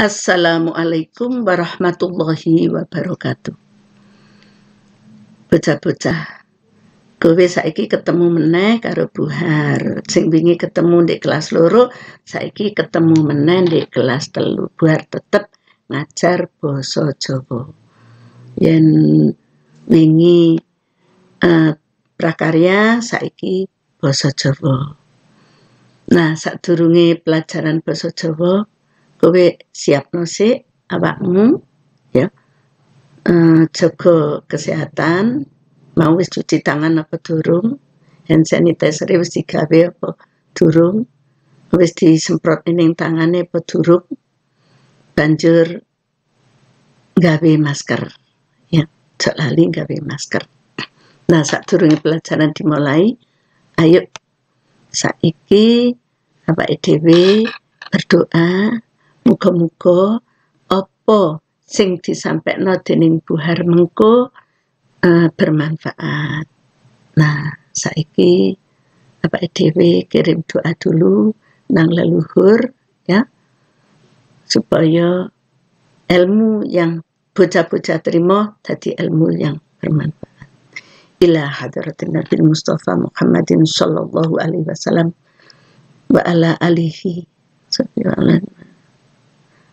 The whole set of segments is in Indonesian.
Assalamualaikum warahmatullahi wabarakatuh. Bocah-bocah, kowe saiki ketemu meneh karo Buhar. Sing bingi ketemu di kelas loro, saiki ketemu meneh di kelas telu. Buhar tetep ngajar boso jowo. Yen wingi uh, prakarya saiki boso jowo. Nah, durungi pelajaran boso jowo, siap siapnose awakmu ya eh, jaga kesehatan mau wis cuci tangan apa durung hand sanitizer wis digawe apa durung wis disemprot ning tangane apa durung banjur gawe masker ya jok lali gawe masker nah saat turunnya pelajaran dimulai ayo saiki apa EDW berdoa Muga-muga apa sing disampaikan dening Bu Harmengko uh, bermanfaat. Nah, saiki apa edw kirim doa dulu nang leluhur ya supaya ilmu yang bocah-bocah terima tadi ilmu yang bermanfaat. Ila hadratin Nabi Mustafa Muhammadin sallallahu alaihi wasallam wa ala alihi sallallahu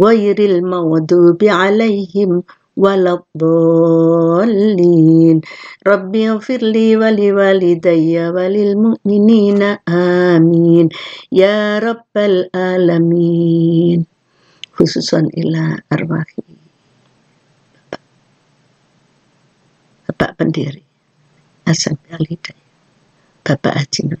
غير المغضوب عليهم ولا الضالين رب اغفر لي ولوالدي وللمؤمنين آمين يا رب العالمين خصوصا إلى أرواحي Bapak pendiri Asam Kalidaya Bapak Haji Nur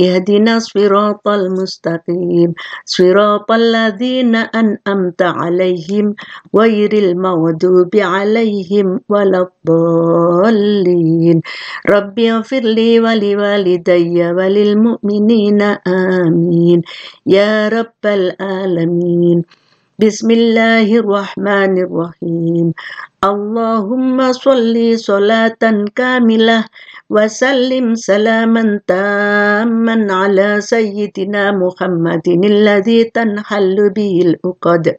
اهدنا الصراط المستقيم صراط الذين أنأمت عليهم غير المغضوب عليهم ولا الضالين رب اغفر لي ولوالدي وللمؤمنين آمين يا رب العالمين بسم الله الرحمن الرحيم اللهم صل صلاة كاملة وسلم سلاما تاما على سيدنا محمد الذي تنحل به الأقد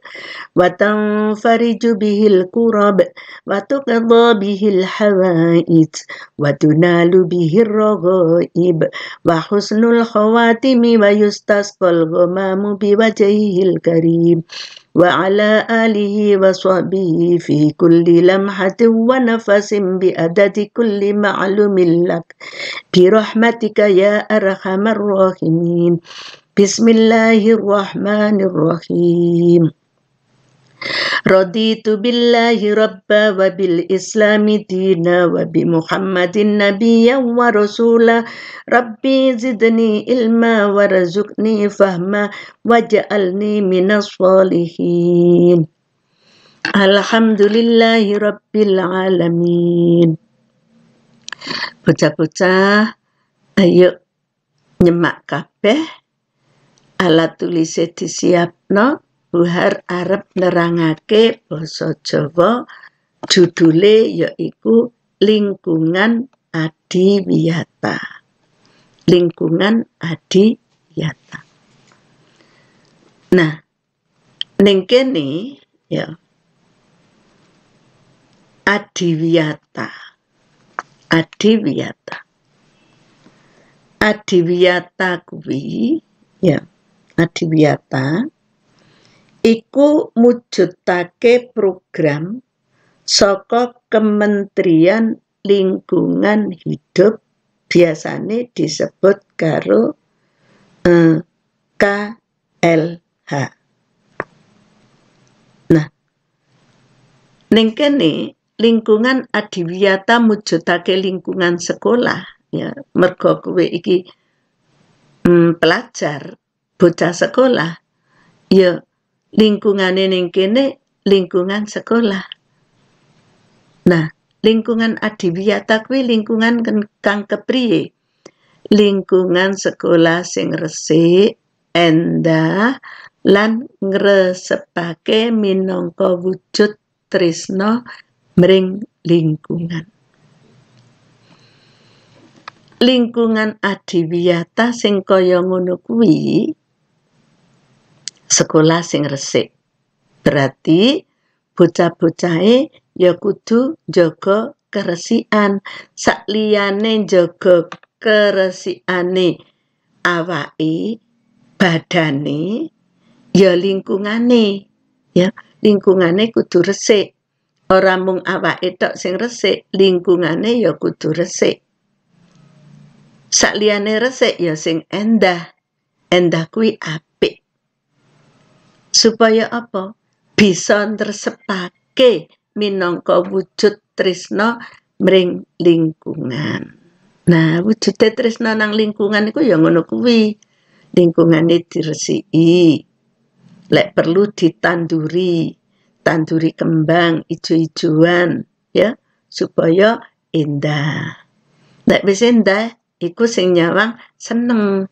وتنفرج به الكرب وتقضى به الحوائج وتنال به الرغائب وحسن الخواتم ويستسقى الغمام بوجهه الكريم وعلى آله وصحبه في كل لمحة ونفس بأدد كل معلوم لك برحمتك يا أرحم الراحمين بسم الله الرحمن الرحيم Raditu billahi rabba wa bil islami dina wa bi muhammadin nabiya wa rasula Rabbi zidni ilma wa razukni fahma wa ja'alni minas walihin Alhamdulillahi rabbil alamin Pecah-pecah ayo nyemak kapeh Alat tulisnya disiap Buhar Arab nerangake basa Jawa judule yaiku lingkungan adiwiyata. Lingkungan adiwiyata. Nah, ning kene ya adiwiyata. Adiwiyata. Adiwiyata kuwi ya adiwiyata iku mujutake program saka Kementerian Lingkungan Hidup biasanya disebut karo eh, KLH. Nah, nengkene lingkungan adiwiyata mujutake lingkungan sekolah ya mergo kowe iki mm, pelajar bocah sekolah ya lingkungan ini kene lingkungan sekolah. Nah, lingkungan adiwiyata takwi lingkungan kan kang kepriye? Lingkungan sekolah sing resik, endah lan ngresepake minangka wujud trisno mring lingkungan. Lingkungan adiwiyata sing kaya ngono kuwi sekolah sing resik. Berarti bocah-bocahe ya kudu jaga keresian. sakliyane jaga keresiane awake badane ya lingkungane ya lingkungane kudu resik ora mung awake tok sing resik lingkungane ya kudu resik sakliyane resik ya sing endah endah kuwi apa Supaya apa? Bisa nresepake minangka wujud tresna mring lingkungan. Nah, wujud tresna nang lingkungan itu ya ngono kuwi. Lingkungane diresiki. Lek perlu ditanduri, tanduri kembang ijo-ijoan ya supaya indah Lek wis indah iku sing nyawang seneng.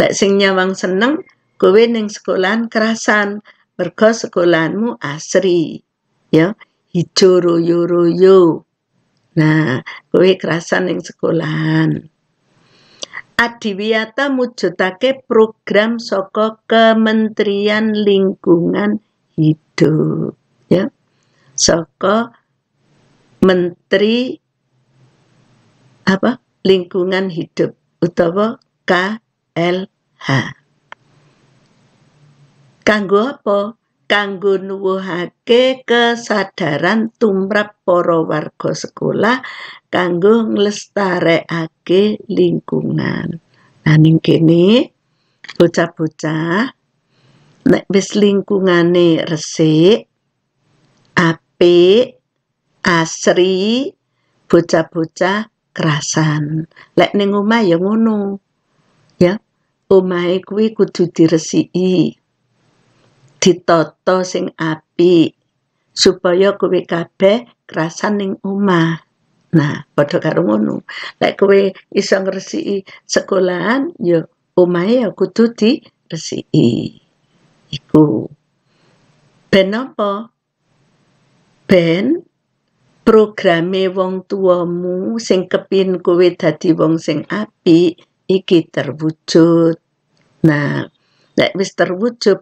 Lek sing nyawang seneng kowe ning sekolahan kerasan mergo sekolahanmu asri ya hijau royo-royo nah kowe kerasan ning sekolahan Adiwiyata mujudake program soko Kementerian Lingkungan Hidup ya Soko Menteri apa lingkungan hidup utawa KLH Kanggo apa? Kanggo nuwuhake kesadaran tumrap para warga sekolah kanggo nglestarekake lingkungan. Nah ning kene bocah-bocah nek wis lingkungane resik, apik, asri, bocah-bocah kerasan. Lek ning omah ya ngono. Ya, omahe kuwi kudu diresiki ditata sing apik supaya kowe kabeh krasan ning omah. Nah, padha karo ngono. Lek kowe iso ngresiki sekolahan, ya omahe ya kudu diresiki. Iku. Ben apa? Ben programe wong tuamu sing kepin kowe dadi wong sing apik iki terwujud. Nah, lek wis terwujud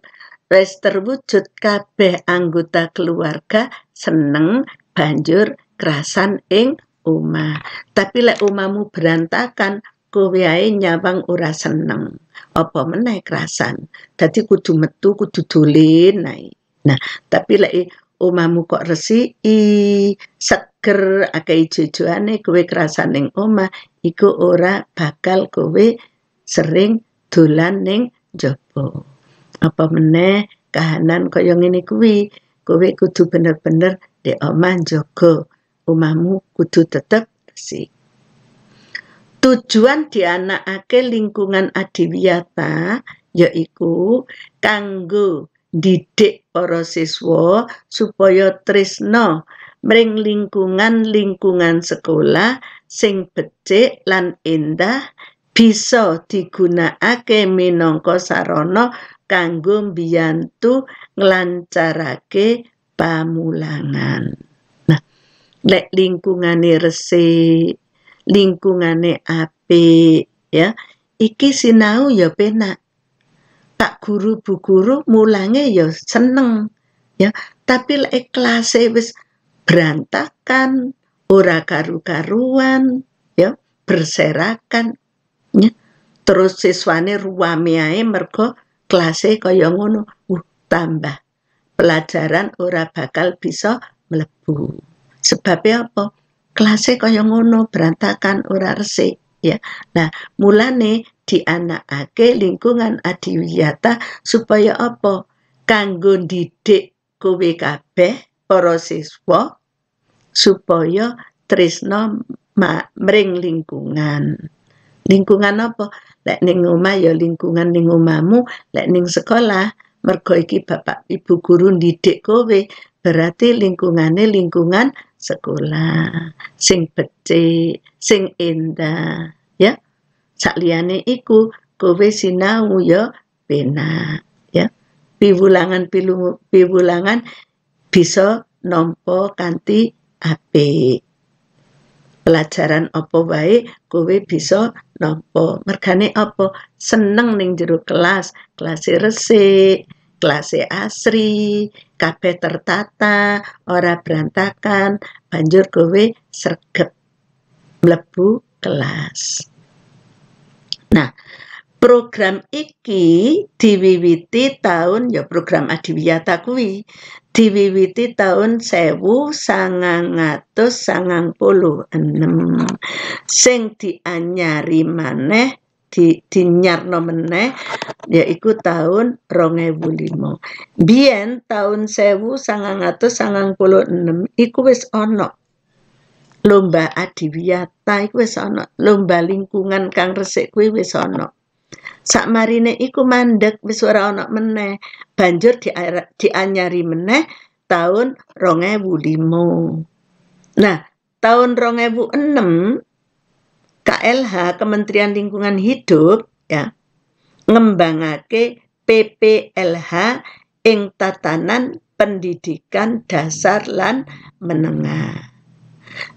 Res terwujud kabeh anggota keluarga seneng banjur kerasan ing omah. Tapi lek omamu berantakan, kowe ae nyawang ora seneng. Apa meneh kerasan. Dadi kudu metu, kudu dolen naik. Nah, tapi lek omamu kok resiki, seger, akeh ijo kowe kerasan ning omah, iku ora bakal kowe sering dolan ning jaba apa meneh kahanan kaya ngene kuwi kowe kudu bener-bener di omah njogo omahmu kudu tetep si tujuan dianakake lingkungan adiwiyata yaiku kanggo didik para siswa supaya tresna mring lingkungan-lingkungan sekolah sing becik lan endah bisa digunakake minangka sarana kanggo mbiyantu nglancarake pamulangan. Nah, lek lingkungane resik, lingkungane apik ya, iki sinau ya penak. Tak guru bu guru mulange ya seneng ya, tapi lek klase wis berantakan, ora karu-karuan ya, berserakan ya. Terus siswane ruwame ae mergo Kelasnya kaya ngono, uh, tambah pelajaran ora bakal bisa mlebu. Sebabnya apa? Kelasnya kaya ngono, berantakan, ora resik, ya. Nah, mulane di anak dianakake lingkungan adiwiyata supaya apa? Kanggo didik kowe kabeh para siswa supaya tresno mring lingkungan lingkungan apa lek ning omah ya lingkungan ning omahmu lek ning sekolah mergo iki bapak ibu guru didik kowe berarti lingkungannya lingkungan sekolah sing becik sing indah, ya sakliyane iku kowe sinau ya penak ya piwulangan pilungu, piwulangan bisa nopo kanti apik pelajaran apa wae kowe bisa nopo Mergane apa? Seneng ning jero kelas, kelas e resik, kelas e asri, kabeh tertata, ora berantakan, banjur kowe sergep mlebu kelas. Nah, program iki diwiwiti tahun ya program adiwiyata kuwi diwiwiti tahun sewu sangang atus sangang puluh enam sing dianyari maneh di dinyarno meneh yaiku tahun ronge bulimo bien tahun sewu sangang atus sangang puluh enam iku wis ono lomba adiwiyata iku wis ono lomba lingkungan kang resik kuwi wis ono marine iku mandek wis ora ana meneh. Banjur dianyari meneh tahun 2005. Nah, tahun 2006 KLH Kementerian Lingkungan Hidup ya ngembangake PPLH ing tatanan pendidikan dasar lan menengah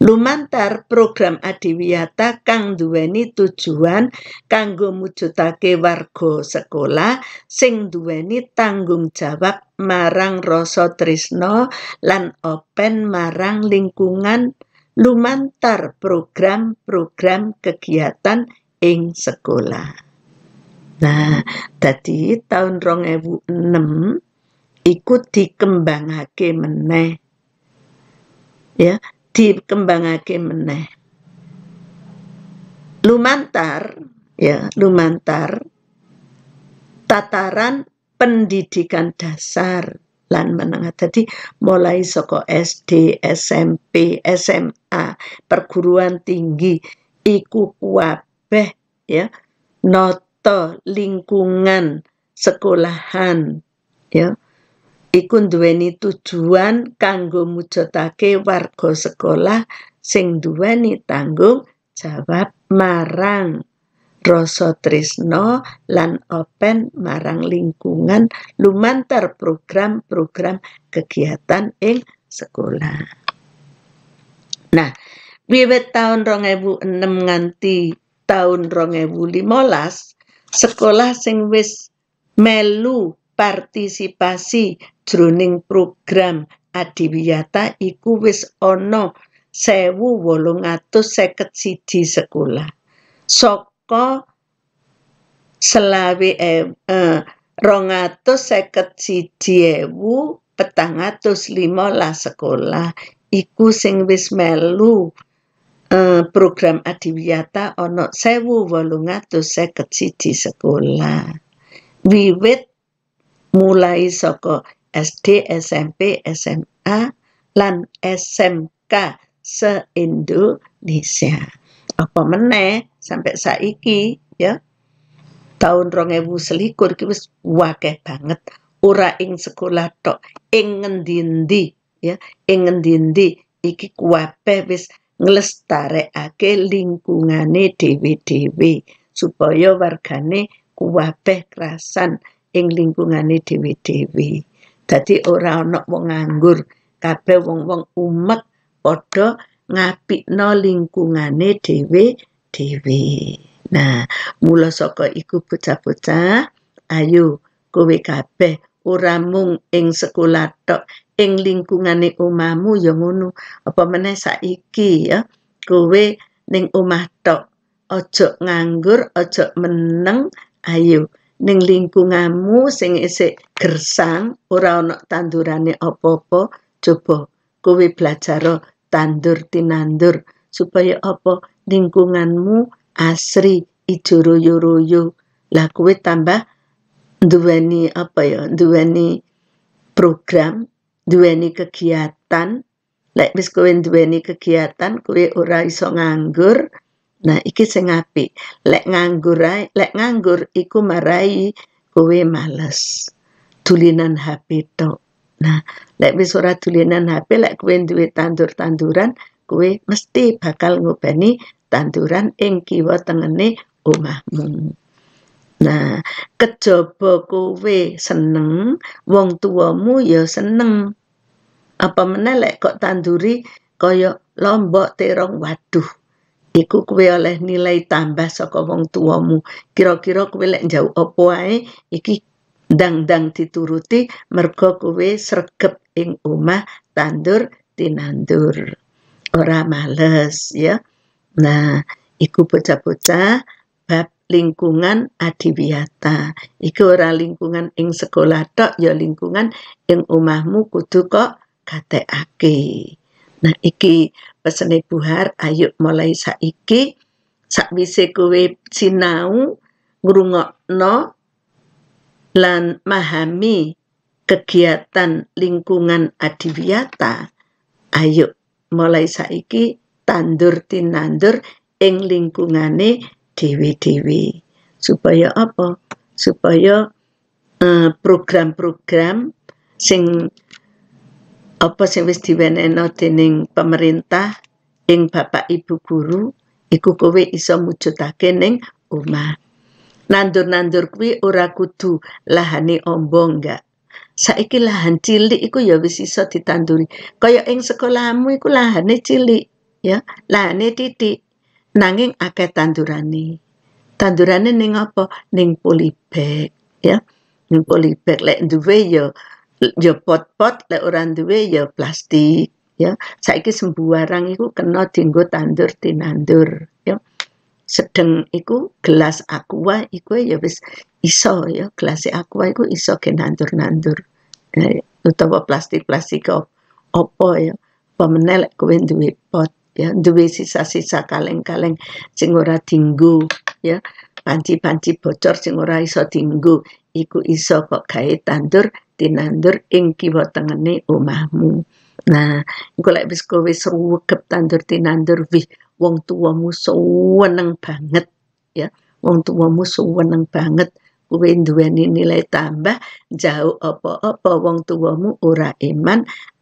lumantar program adiwiyata kang duweni tujuan kanggo mujudake warga sekolah sing duweni tanggung jawab marang rasa tresna lan open marang lingkungan lumantar program-program kegiatan ing sekolah. Nah, tadi tahun 2006 iku dikembangake meneh. Ya, dikembangake meneh lumantar ya lumantar tataran pendidikan dasar lan menengah tadi mulai soko SD, SMP, SMA, perguruan tinggi iku kuabeh ya noto lingkungan sekolahan ya iku nduweni tujuan kanggo mujudake warga sekolah sing nduweni tanggung jawab marang rasa tresna lan open marang lingkungan lumantar program-program kegiatan ing sekolah. Nah, wiwit tahun 2006 nganti tahun 2015 sekolah sing wis melu partisipasi jroning program adiwiyata iku wis ana siji sekolah saka selawe eh, rong atus seket siji ewu petang atus lima lah sekolah iku sing wis melu eh, program adiwiyata ono sewu wolung atus seket siji sekolah wiwit mulai soko SD, SMP, SMA lan SMK se-Indonesia. Apa meneh sampai saiki ya. Tahun 2021 selikur wis wakeh banget Ura ing sekolah tok, ingin dindi ya, ingin dindi Iki iki bis wis ake lingkungane dewi dewi supaya wargane kuape kerasan ing lingkungane dhewe-dhewe. Dadi ora ana wong nganggur, kabeh wong-wong umek padha ngapikno lingkungane dhewe-dhewe. Nah, mula saka iku bocah-bocah, ayo kowe kabeh ora mung ing sekolah tok, ing lingkungane omahmu ya ngono. Apa meneh saiki ya, kowe ning omah tok. Ojo nganggur, ojo meneng, ayo ning lingkunganmu sing isih gersang ora ana tandurane apa-apa coba kowe belajar tandur tinandur supaya apa lingkunganmu asri ijo royo-royo lah kowe tambah duweni apa ya duweni program duweni kegiatan lek wis kowe duweni kegiatan kowe ora iso nganggur Nah, iki sing apik. Lek nganggur lek nganggur iku marai kowe males. tulinan HP tau Nah, lek wis ora dulinan HP, lek kowe duwe tandur-tanduran, kowe mesti bakal ngobani tanduran ing kiwa tengene omahmu. Nah, kejaba kowe seneng, wong tuamu ya seneng. Apa meneh lek kok tanduri kaya lombok terong waduh iku kowe oleh nilai tambah saka wong tuamu kira-kira kowe lek njauh apa wae iki dang-dang dituruti mergo kowe sregep ing omah tandur tinandur ora males ya nah iku bocah-bocah bab lingkungan adiwiyata iku ora lingkungan ing sekolah tok ya lingkungan ing omahmu kudu kok gatekake nah iki pesene Buhar ayo mulai saiki sakwise kowe sinau ngrungokno lan mahami kegiatan lingkungan adiwiyata ayo mulai saiki tandur tinandur ing lingkungane dewi-dewi supaya apa supaya eh, program-program uh, sing apa sing wis diwenehna dening pemerintah ing bapak ibu guru iku kowe iso mujudake ning omah nandur-nandur kuwi ora kudu lahane ombong enggak saiki lahan cilik iku ya wis iso ditanduri kaya ing sekolahmu iku lahane cilik ya lahane titik nanging akeh tandurane tandurane ning apa ning polybag ya ning polybag lek duwe ya ya pot-pot lek ora duwe ya plastik ya saiki sembarang iku kena dienggo tandur tinandur ya sedeng iku gelas aqua iku ya wis iso ya gelas aqua iku iso ge nandur-nandur eh, utawa plastik-plastik opo ya pemenel lek kowe duwe pot ya duwe sisa-sisa kaleng-kaleng sing ora dienggo ya panci-panci bocor sing ora iso dienggo iku iso kok gawe tandur tinandur ing kiwa tengene omahmu. Nah, engko lek wis kowe sregep tandur tinandur wi wong tuwamu seneng banget ya. Wong tuwamu seneng banget kowe duweni nilai tambah jauh apa-apa wong tuwamu ora iman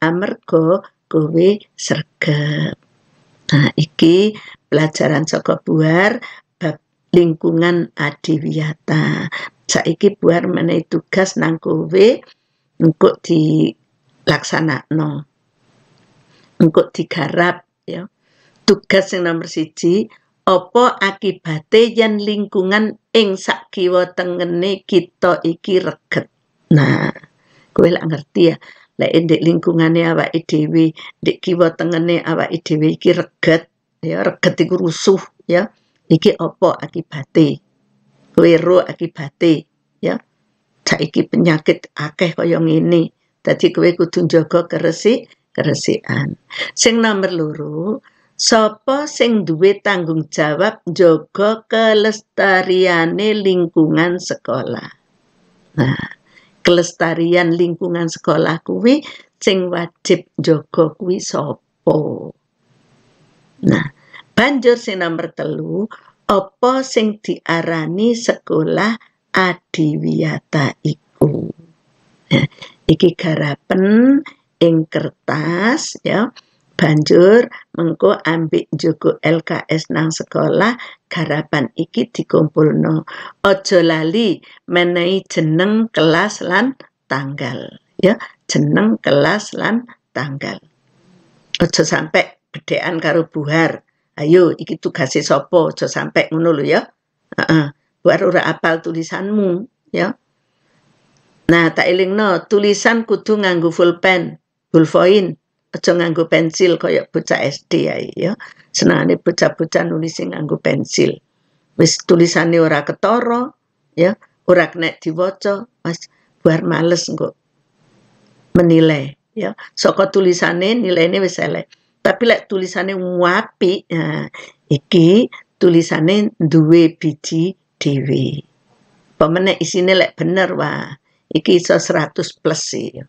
amarga kowe sregep. Nah, iki pelajaran saka buar bab lingkungan adiwiyata. Saiki buar menehi tugas nang kowe engko dilaksanakno engko digarap ya tugas yang nomor siji opo akibate yang lingkungan ing sak kiwa tengene kita iki reget nah kowe lak ngerti ya lek ndek lingkungane awak dhewe ndek kiwa tengene awak dhewe iki reget ya reget iku rusuh ya iki apa akibate kowe ro akibate ya saiki penyakit akeh kaya ngene. Dadi kowe kudu njaga keresik keresikan. Sing nomor loro, sapa sing duwe tanggung jawab njaga kelestariane lingkungan sekolah. Nah, kelestarian lingkungan sekolah kuwi sing wajib njaga kuwi sapa. Nah, banjur sing nomor telu, apa sing diarani sekolah adiwiyata iku. Ya, iki garapen ing kertas ya. Banjur mengko ambik juga LKS nang sekolah garapan iki dikumpulno. Ojo lali menai jeneng kelas lan tanggal ya, jeneng kelas lan tanggal. Ojo sampai bedean karo buhar. Ayo iki tugasnya sopo. Ojo sampai ngono lho ya. Uh -uh buar ora apal tulisanmu ya nah tak eling no tulisan kudu nganggo pulpen bulfoin aja nganggo pensil kaya bocah SD ya ya senengane bocah-bocah nulis sing nganggo pensil wis tulisane ora ketara ya ora kena diwaca Mas buar males engko menilai ya saka tulisane nilaine wis elek tapi lek tulisane wapi nah, iki tulisane duwe biji dhewe. Pemene isine lek bener wah, iki iso 100 plus sih. Iya.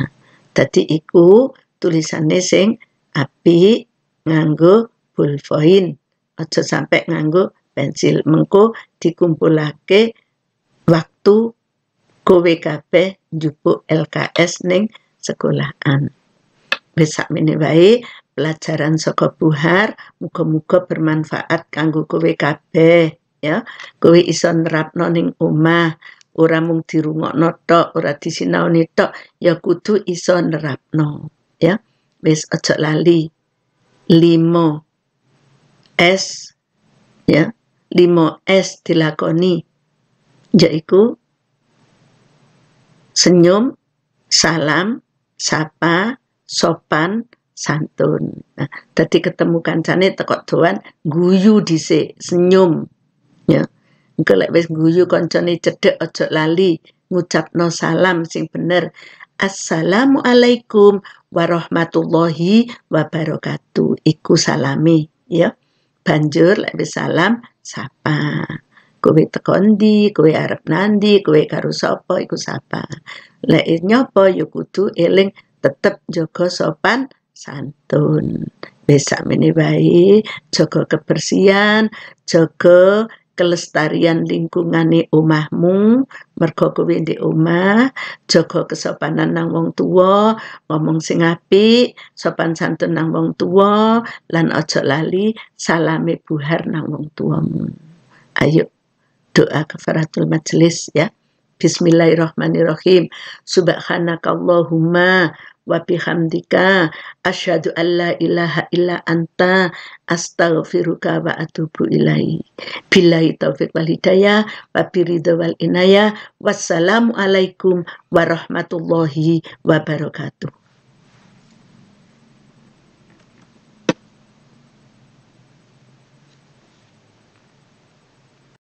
Nah, dadi iku tulisane sing api nganggo ballpoint. Aja sampe nganggo pensil. Mengko dikumpulake waktu kowe kabeh njupuk LKS ning sekolahan. Besak ini wae pelajaran saka Buhar muga-muga bermanfaat kanggu kowe kabeh ya kowe iso nerapno ning omah ora mung dirungokno tok ora disinaoni tok ya kudu iso nerapno ya wis aja lali limo S ya limo S dilakoni yaiku senyum salam sapa sopan santun. Nah, tadi ketemu kancane tekok doan guyu dhisik, senyum ya engko lek wis guyu kancane cedhek aja lali ngucapno salam sing bener assalamualaikum warahmatullahi wabarakatuh iku salami ya banjur lek wis salam sapa kowe tekondi, ndi kowe arep nandi kowe karo sapa iku sapa lek nyapa ya kudu eling tetep jaga sopan santun wis sakmene wae jaga kebersihan jaga kelestarian lingkungane omahmu mergo kowe ndek omah jaga kesopanan nang wong tua, ngomong sing apik sopan santun nang wong tua, lan aja lali salame buhar nang wong tuamu ayo doa kafaratul majelis ya Bismillahirrahmanirrahim. Subhanakallahumma wa bihamdika asyhadu an la ilaha illa anta astaghfiruka wa atubu ilaihi billahi taufiq wal hidayah wa biridha wal inayah wassalamu alaikum warahmatullahi wabarakatuh